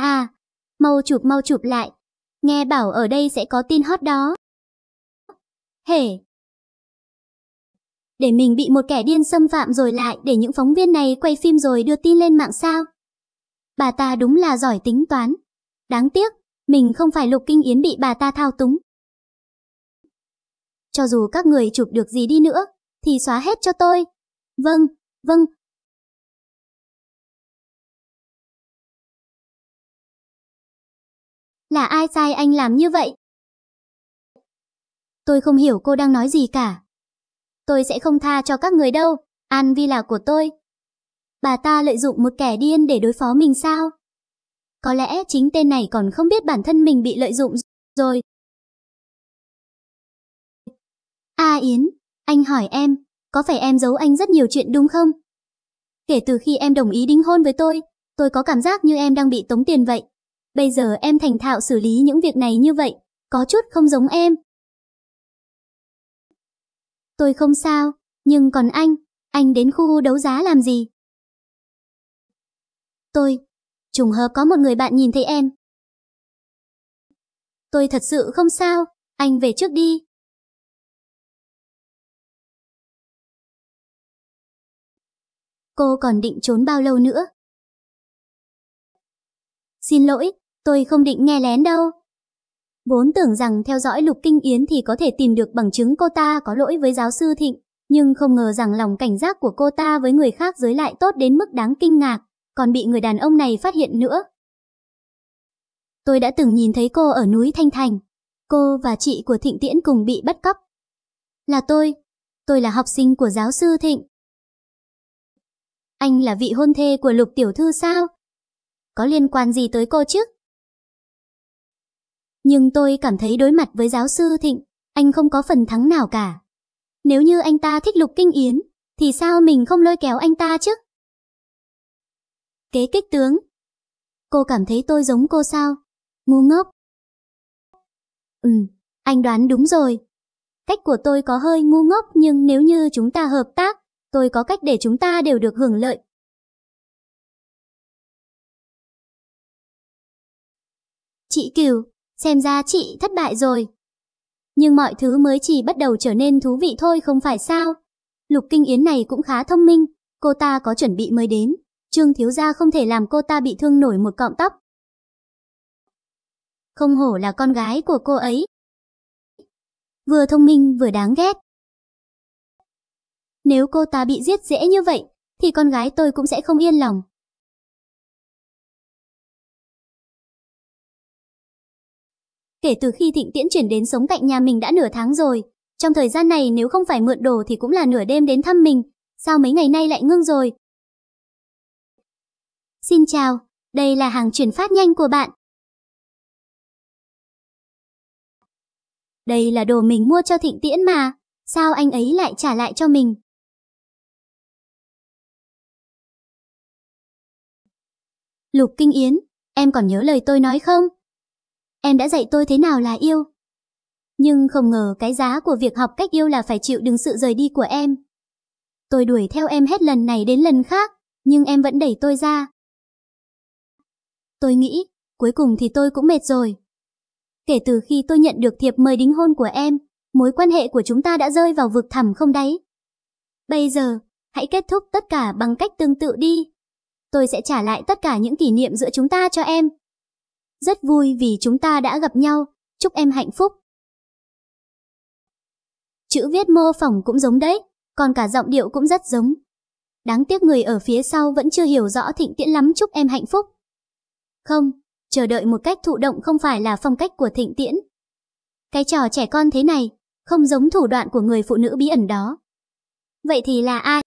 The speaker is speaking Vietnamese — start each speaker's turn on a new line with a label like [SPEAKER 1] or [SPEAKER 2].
[SPEAKER 1] a à, mau chụp mau chụp lại,
[SPEAKER 2] nghe bảo ở đây sẽ có tin hot đó. Hể! Để mình bị một kẻ điên xâm phạm rồi lại để những phóng viên này quay phim rồi đưa tin lên mạng sao? Bà ta đúng là giỏi tính toán. Đáng tiếc, mình không phải lục kinh yến bị bà ta thao túng. Cho dù các người chụp được gì đi nữa, thì xóa hết cho tôi. Vâng, vâng, là ai sai anh làm như vậy? Tôi không hiểu cô đang nói gì cả. Tôi sẽ không tha cho các người đâu, An Vi là của tôi. Bà ta lợi dụng một kẻ điên để đối phó mình sao? Có lẽ chính tên này còn không biết bản thân mình bị lợi dụng rồi. A Yến, anh hỏi em, có phải em giấu anh rất nhiều chuyện đúng không? Kể từ khi em đồng ý đính hôn với tôi, tôi có cảm giác như em đang bị tống tiền vậy. Bây giờ em thành thạo xử lý những việc này như vậy, có chút không giống em. Tôi không sao, nhưng còn anh, anh đến khu đấu giá làm gì? Tôi, trùng hợp có một người bạn nhìn thấy em.
[SPEAKER 1] Tôi thật sự không sao, anh về trước đi. Cô còn định trốn bao lâu nữa?
[SPEAKER 2] Xin lỗi, tôi không định nghe lén đâu. Vốn tưởng rằng theo dõi Lục Kinh Yến thì có thể tìm được bằng chứng cô ta có lỗi với giáo sư Thịnh, nhưng không ngờ rằng lòng cảnh giác của cô ta với người khác giới lại tốt đến mức đáng kinh ngạc, còn bị người đàn ông này phát hiện nữa. Tôi đã từng nhìn thấy cô ở núi Thanh Thành. Cô và chị của Thịnh Tiễn cùng bị bắt cóc. Là tôi. Tôi là học sinh của giáo sư Thịnh. Anh là vị hôn thê của Lục Tiểu Thư sao? Có liên quan gì tới cô chứ? Nhưng tôi cảm thấy đối mặt với giáo sư Thịnh, anh không có phần thắng nào cả. Nếu như anh ta thích lục kinh yến, thì sao mình không lôi kéo anh ta chứ? Kế kích tướng. Cô cảm thấy tôi giống cô sao? Ngu ngốc. Ừ, anh đoán đúng rồi. Cách của tôi có hơi ngu ngốc nhưng nếu như chúng ta hợp tác, tôi có cách để chúng ta đều được hưởng lợi. Chị Kiều, xem ra chị thất bại rồi. Nhưng mọi thứ mới chỉ bắt đầu trở nên thú vị thôi không phải sao? Lục Kinh Yến này cũng khá thông minh, cô ta có chuẩn bị mới đến, Trương Thiếu Gia không thể làm cô ta bị thương nổi một cọng tóc. Không hổ là con gái của cô ấy. Vừa thông minh vừa đáng ghét. Nếu cô ta bị giết dễ như vậy, thì con gái tôi cũng sẽ không yên lòng. Kể từ khi Thịnh Tiễn chuyển đến sống cạnh nhà mình đã nửa tháng rồi, trong thời gian này nếu không phải mượn đồ thì cũng là nửa đêm đến thăm mình, sao mấy ngày nay lại ngưng rồi? Xin chào, đây là hàng chuyển phát nhanh của bạn. Đây là đồ mình mua cho Thịnh Tiễn mà, sao anh ấy
[SPEAKER 1] lại trả lại cho mình?
[SPEAKER 2] Lục Kinh Yến, em còn nhớ lời tôi nói không? em đã dạy tôi thế nào là yêu. Nhưng không ngờ cái giá của việc học cách yêu là phải chịu đựng sự rời đi của em. Tôi đuổi theo em hết lần này đến lần khác, nhưng em vẫn đẩy tôi ra. Tôi nghĩ, cuối cùng thì tôi cũng mệt rồi. Kể từ khi tôi nhận được thiệp mời đính hôn của em, mối quan hệ của chúng ta đã rơi vào vực thẳm không đáy. Bây giờ, hãy kết thúc tất cả bằng cách tương tự đi. Tôi sẽ trả lại tất cả những kỷ niệm giữa chúng ta cho em. Rất vui vì chúng ta đã gặp nhau, chúc em hạnh phúc. Chữ viết mô phỏng cũng giống đấy, còn cả giọng điệu cũng rất giống. Đáng tiếc người ở phía sau vẫn chưa hiểu rõ thịnh tiễn lắm chúc em hạnh phúc. Không, chờ đợi một cách thụ động không phải là phong cách của thịnh tiễn. Cái trò trẻ con thế này, không giống thủ đoạn của người phụ nữ bí ẩn đó. Vậy thì là ai?